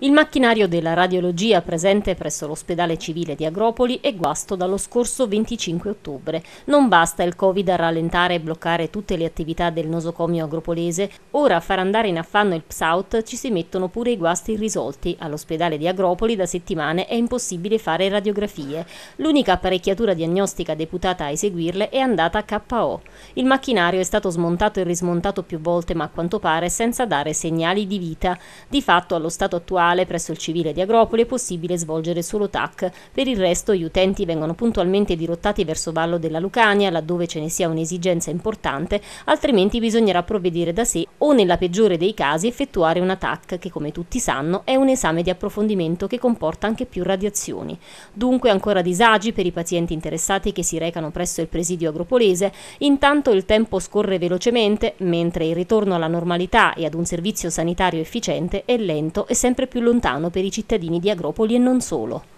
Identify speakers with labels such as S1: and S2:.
S1: Il macchinario della radiologia presente presso l'ospedale civile di Agropoli è guasto dallo scorso 25 ottobre. Non basta il Covid a rallentare e bloccare tutte le attività del nosocomio agropolese, ora a far andare in affanno il PSAUT ci si mettono pure i guasti irrisolti. All'ospedale di Agropoli da settimane è impossibile fare radiografie. L'unica apparecchiatura diagnostica deputata a eseguirle è andata a KO. Il macchinario è stato smontato e rismontato più volte ma a quanto pare senza dare segnali di vita. Di fatto allo stato attuale centrale presso il civile di Agropoli è possibile svolgere solo TAC. Per il resto gli utenti vengono puntualmente dirottati verso Vallo della Lucania laddove ce ne sia un'esigenza importante, altrimenti bisognerà provvedere da sé o nella peggiore dei casi effettuare una TAC che come tutti sanno è un esame di approfondimento che comporta anche più radiazioni. Dunque ancora disagi per i pazienti interessati che si recano presso il presidio agropolese, intanto il tempo scorre velocemente mentre il ritorno alla normalità e ad un servizio sanitario efficiente è lento e sempre più più lontano per i cittadini di Agropoli e non solo.